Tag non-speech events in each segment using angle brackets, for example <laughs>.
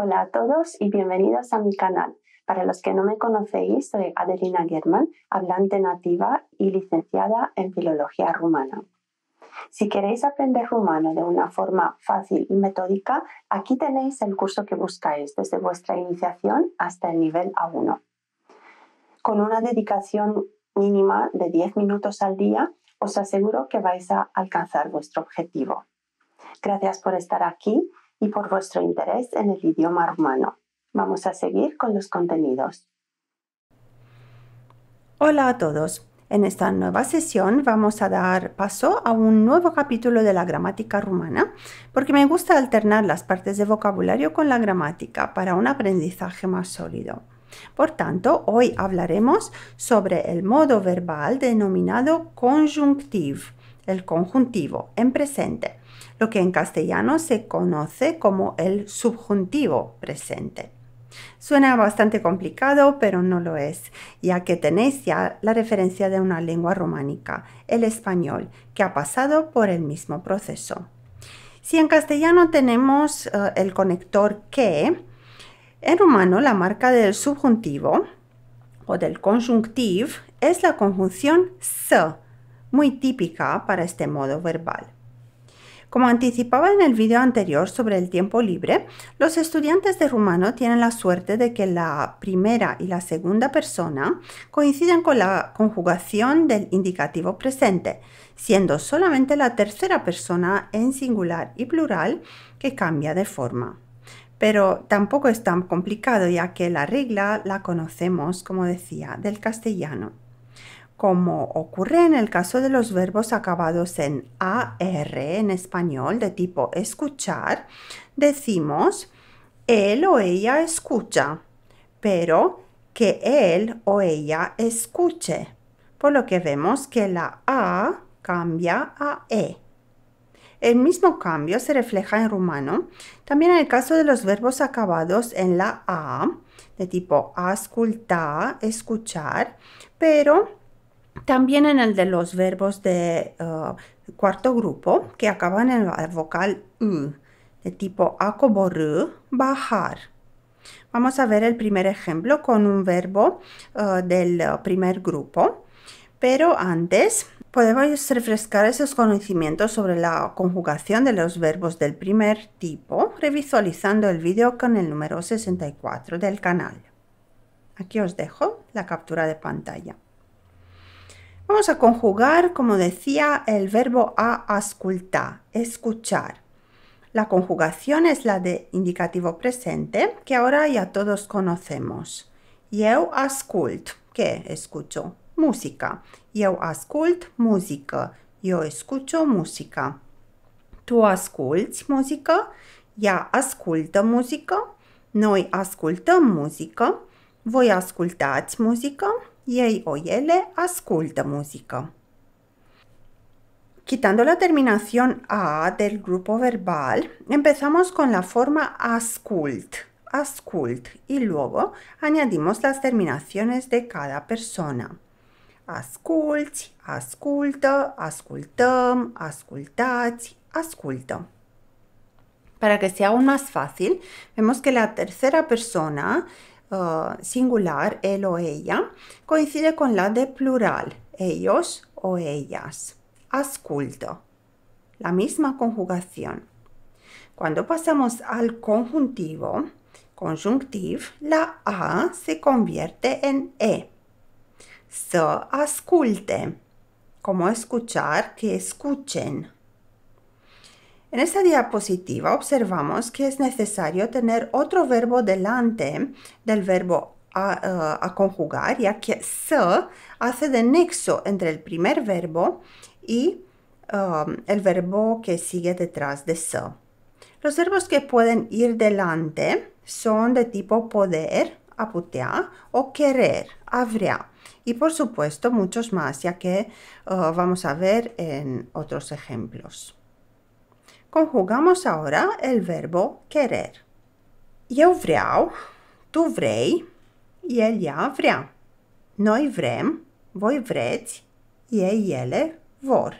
Hola a todos y bienvenidos a mi canal. Para los que no me conocéis, soy Adelina German, hablante nativa y licenciada en filología rumana. Si queréis aprender rumano de una forma fácil y metódica, aquí tenéis el curso que buscáis desde vuestra iniciación hasta el nivel A1. Con una dedicación mínima de 10 minutos al día, os aseguro que vais a alcanzar vuestro objetivo. Gracias por estar aquí y por vuestro interés en el idioma rumano. Vamos a seguir con los contenidos. Hola a todos. En esta nueva sesión vamos a dar paso a un nuevo capítulo de la gramática rumana, porque me gusta alternar las partes de vocabulario con la gramática para un aprendizaje más sólido. Por tanto, hoy hablaremos sobre el modo verbal denominado conjunctiv, el conjuntivo en presente, lo que en castellano se conoce como el subjuntivo presente. Suena bastante complicado, pero no lo es, ya que tenéis ya la referencia de una lengua románica, el español, que ha pasado por el mismo proceso. Si en castellano tenemos eh, el conector que, en rumano la marca del subjuntivo o del conjuntivo es la conjunción s, muy típica para este modo verbal. Como anticipaba en el vídeo anterior sobre el tiempo libre, los estudiantes de rumano tienen la suerte de que la primera y la segunda persona coinciden con la conjugación del indicativo presente, siendo solamente la tercera persona en singular y plural que cambia de forma pero tampoco es tan complicado ya que la regla la conocemos, como decía, del castellano como ocurre en el caso de los verbos acabados en AR en español de tipo escuchar, decimos él o ella escucha, pero que él o ella escuche, por lo que vemos que la A cambia a E. El mismo cambio se refleja en rumano, también en el caso de los verbos acabados en la A, de tipo asculta, escuchar, pero también en el de los verbos del eh, cuarto grupo que acaban en la vocal U, de tipo akoboru, bajar. Vamos a ver el primer ejemplo con un verbo eh, del eh, primer grupo, pero antes podemos refrescar esos conocimientos sobre la conjugación de los verbos del primer tipo revisualizando el vídeo con el número 64 del canal. Aquí os dejo la captura de pantalla. Vamos a conjugar, como decía, el verbo a asculta escuchar. La conjugación es la de indicativo presente, que ahora ya todos conocemos. Yo ascult, que escucho música. Yo ascult música. Yo escucho música. Tu música. Ya Ya música. música. noi música. Voy voi ascultați música ei o ele ascultă música Quitando la terminación a del grupo verbal, empezamos con la forma ascult, ascult, y luego añadimos las terminaciones de cada persona. Escult, ascultă, ascultăm, ascultați, ascultă. Para que sea aún más fácil, vemos que la tercera persona eh, singular, él o ella, coincide con la de plural, ellos o ellas. Asculto. La misma conjugación. Cuando pasamos al conjuntivo, conjuntiv, la A se convierte en E. Se asculte, como escuchar, que escuchen. En esta diapositiva observamos que es necesario tener otro verbo delante del verbo a, eh, conjugar, ya que se hace de nexo entre el primer verbo y um, el verbo que sigue detrás de se. Los verbos que pueden ir delante son de tipo poder, aputear, o querer, a Y por supuesto muchos más, ya que eh, vamos a ver en otros ejemplos. Conjugamos ahora el verbo querer. Eu tu el vrea. vrem, vor.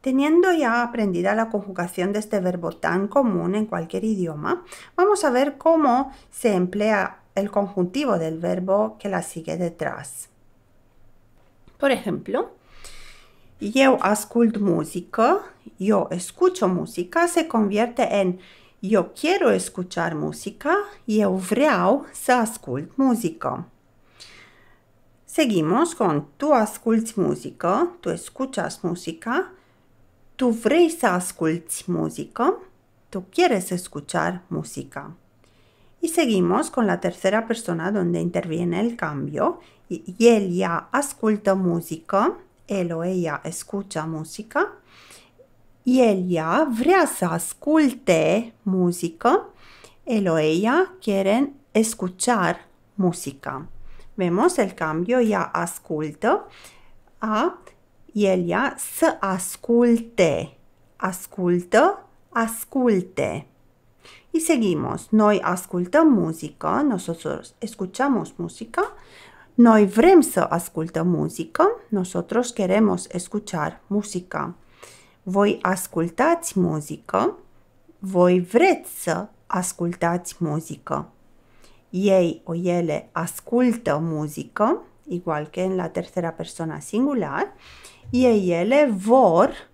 Teniendo ya aprendida la conjugación de este verbo tan común en cualquier idioma, vamos a ver cómo se emplea el conjuntivo del verbo que la sigue detrás. Por ejemplo, eu ascult música, yo escucho música, se convierte en yo quiero escuchar música, Yo vreau să ascult música. Seguimos con tú asculti música, tú escuchas música, tú vrei să asculti tú quieres escuchar música. Y seguimos con la tercera persona donde interviene el cambio. Y él ya asculta música, él o ella escucha música y ella vrea să asculte música, él o ella quieren escuchar música. Vemos el cambio, YA ascultă a ella SE asculte. Ascultă, asculte. Y seguimos. Noi ascultăm música nosotros escuchamos música, Noi vrem să ascultăm muzică, nosotros queremos escuchar música. Voi ascultați muzică, voi vreți să ascultați muzică. Ei o ele ascultă muzică, igual că în la tercera persoană singular, ei ele vor,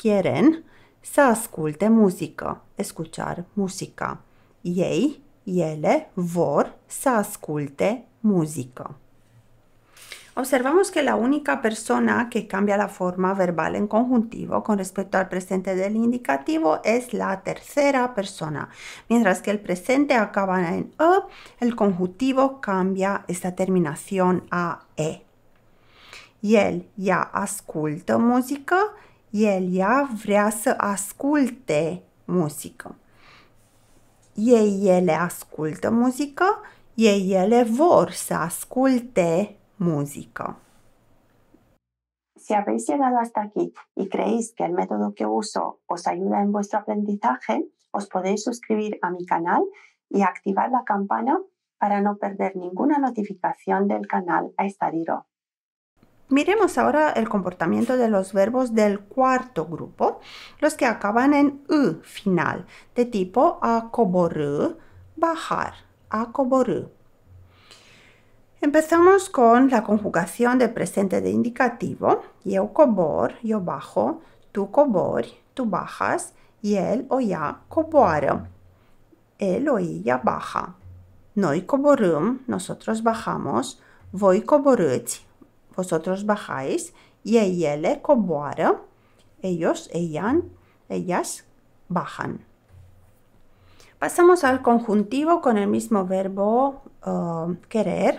quieren, să asculte muzică, escuchar muzica. Ei, ele vor să asculte muzică. Observamos que la única persona que cambia la forma verbal en conjuntivo con respecto al presente del indicativo es la tercera persona. Mientras que el presente acaba en E, el conjuntivo cambia esta terminación a E. él ya ascultă Y él ya vrea asculte música. ele ascultă Y ella ele asculte si habéis llegado hasta aquí y creéis que el método que uso os ayuda en vuestro aprendizaje, os podéis suscribir a mi canal y activar la campana para no perder ninguna notificación del canal a Estadiro. Miremos ahora el comportamiento de los verbos del cuarto grupo, los que acaban en u final, de tipo acoborr, bajar, acoborr, Empezamos con la conjugación del presente de indicativo. Yo cobor, yo bajo, tú cobor, tú bajas y él o ella cobor, Él o ella baja. Noi coborum, nosotros bajamos. Voi coborâți, vosotros bajáis. Y ella cobor, ellos, ellan, ellas bajan. Pasamos al conjuntivo con el mismo verbo eh, querer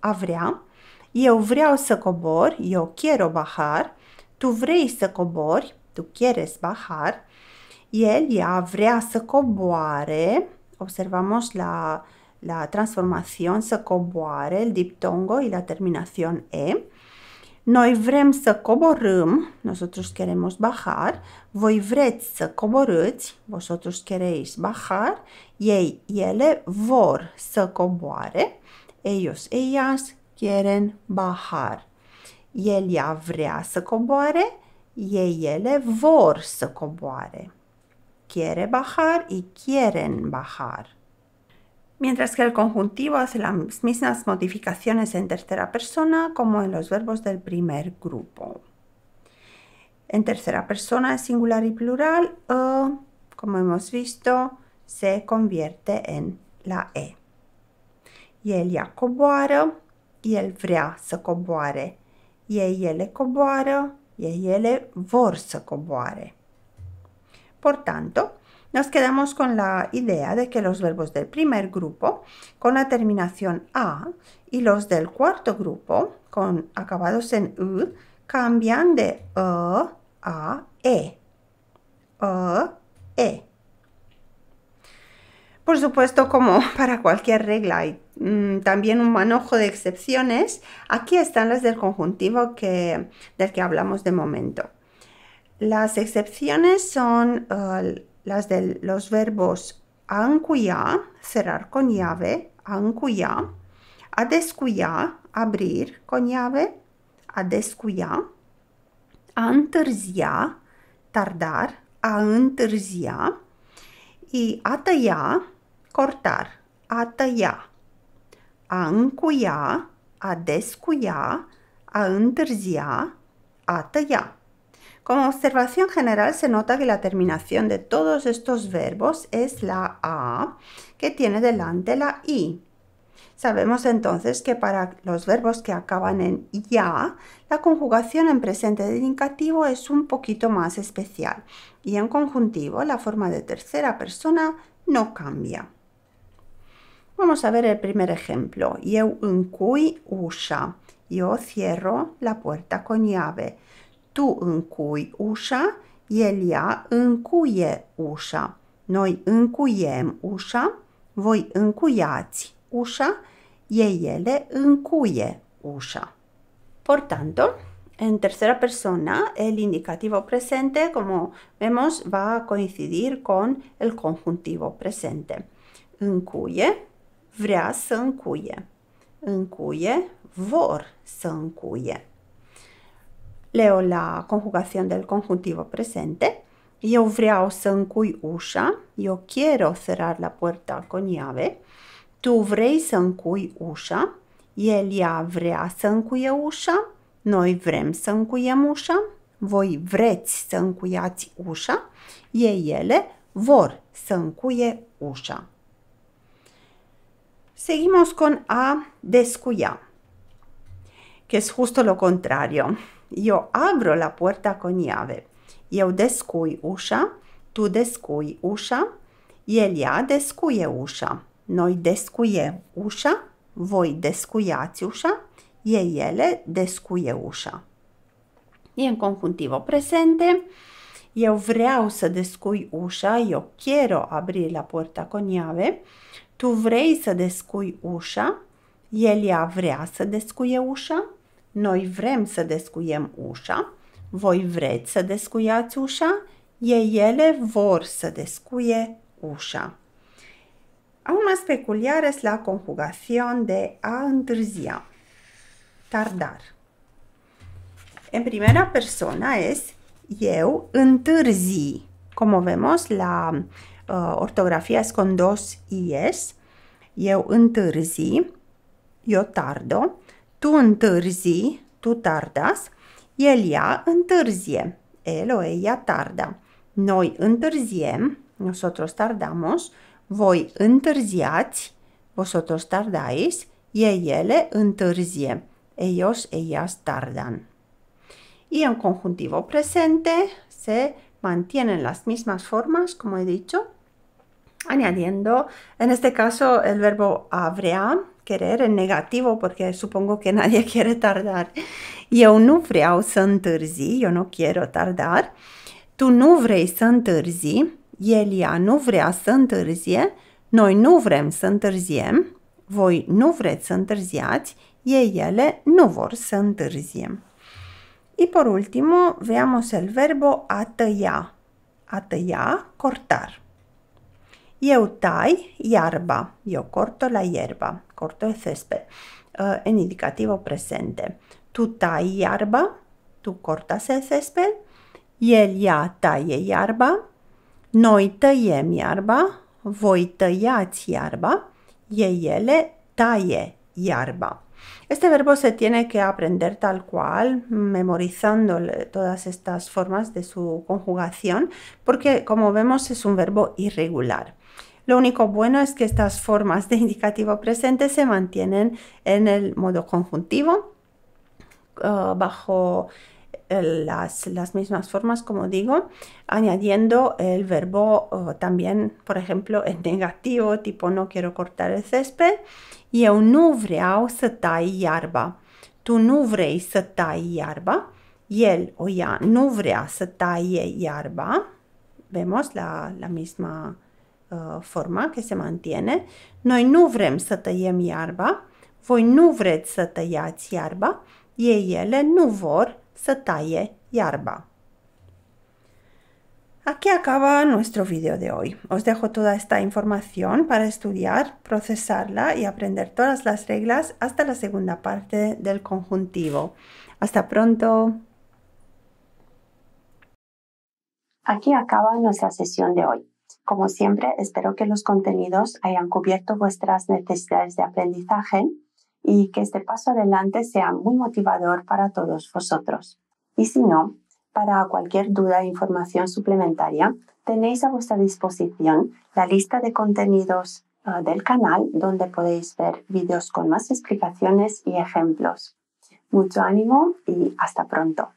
a vrea, eu vreau să cobor, eu quiero bajar, tu vrei să cobori, tu quieres bajar, el, ea vrea să coboare, observamos la, la transformación să coboare, el diptongo y la terminación E, noi vrem să coborâm, nosotros queremos bajar, voi vreți să coborâți, vosotros queréis bajar, ei, ele vor să coboare, Ellos, ellas quieren bajar. El ea vrea y coboare, ei, ele vor se Quiere bajar y quieren bajar. Mientras que el conjuntivo hace las mismas modificaciones en tercera persona como en los verbos del primer grupo. En tercera persona singular y plural, como hemos visto, se convierte en la E. Y e El ea y e el vrea să coboare. Ei, ele y el ele vor să coboare. Por tanto, nos quedamos con la idea de que los verbos del primer grupo con la terminación a y los del cuarto grupo con acabados en u cambian de e "-a", a e. e. Por supuesto, como para cualquier regla hay Mm, también un manojo de excepciones. Aquí están las del conjuntivo que, del que hablamos de momento. Las excepciones son eh, las de los verbos ancuya, cerrar con llave, ancuya, adescuya, abrir con llave, adescuya, a tardar, a y ataya, cortar, ATAYÁ a ya a descuia, a ya, a tăia. Como observación general se nota que la terminación de todos estos verbos es la a que tiene delante la i. Sabemos entonces que para los verbos que acaban en ya, la conjugación en presente de indicativo es un poquito más especial y en conjuntivo la forma de tercera persona no cambia. Vamos a ver el primer ejemplo. Yo încui usa. Yo cierro la puerta con llave. Tu usa, y El usa. usa. ușa. Noi usa, ușa. Voi încuiați usa. Y ele încuie ușa. Por tanto, en tercera persona, el indicativo presente, como vemos, va a coincidir con el conjuntivo presente. Încuie vrea să încuie. Încuie, vor să încuie. Leo la conjugación del conjuntivo presente. Eu vreau să încui ușa. Eu quiero cerrar la puerta con llave. Tu vrei să încui ușa. El, ea vrea să încuie ușa. Noi vrem să încuiem ușa. Voi vreți să încuiați ușa. Ei, ele vor să încuie ușa. Seguimos con A descuya, que es justo lo contrario. Yo abro la puerta con llave. Eu descui ușa, tu descui ușa, él ya descuye ușa. Noi descuiem ușa, voi descuiați ușa, y ele descuye ușa. Y în conjuntivo presente. Eu vreau să descui ușa, yo quiero abrir la puerta con llave. Tu vrei să descui ușa, el ea vrea să descuie ușa, noi vrem să descuiem ușa, voi vreți să descuiați ușa, ei ele vor să descuie ușa. Aunas peculiares la conjugación de a întârzia. Tardar. În primera persona es eu întârzi. Como vemos, la Ortografía uh, ortografías con dos ies. yo întârzi, yo tardo, tu întârzi, tú tardas, el ya întârzie, o ella tarda. Noi întârziem, nosotros tardamos, voi întârziați, vosotros tardáis, y e ele întârzie, ellos, ellas tardan. Y en conjuntivo presente se mantienen las mismas formas, como he dicho, añadiendo, en este caso, el verbo habría, querer, en negativo, porque supongo que nadie <laughs> quiere tardar. Yo nu vreau să întârzi, Yo no quiero tardar. Tu nu vrei să întârzi, el ea nu vrea să întârzie, noi nu vrem să întârziem, voi nu vreți să întârziați, ei ele nu vor să întârzie. Y por último, veamos el verbo a tăia, cortar. Yeutai, yarba, Yo corto la hierba, corto el césped. Eh, en indicativo presente. y yarba, Tú cortas el césped. El ya taie yarba. Noi tăiem iarba. Voi tăiați iarba. Y ele taie hierba. Este verbo se tiene que aprender tal cual, memorizando todas estas formas de su conjugación, porque como vemos es un verbo irregular. Lo único bueno es que estas formas de indicativo presente se mantienen en el modo conjuntivo ah, bajo eh, las, mismas formas, como digo, añadiendo el verbo oh, también, por ejemplo, en negativo, tipo no quiero cortar el césped. Eu nu Tu nu y El o ya nu vrea yarba. Vemos la, la misma eh, forma, que se mantiene. Noi nu vrem să tăiem iarba, voi nu să tăiați iarba, ele nu vor Aquí acaba nuestro vídeo de hoy. Os dejo toda esta información para estudiar, procesarla y aprender todas las reglas hasta la segunda parte del conjuntivo. Hasta pronto. Aquí acaba nuestra sesión de hoy. Como siempre, espero que los contenidos hayan cubierto vuestras necesidades de aprendizaje y que este paso adelante sea muy motivador para todos vosotros. Y si no, para cualquier duda e información suplementaria, tenéis a vuestra disposición la lista de contenidos ah, del canal donde podéis ver vídeos con más explicaciones y ejemplos. Mucho ánimo y hasta pronto.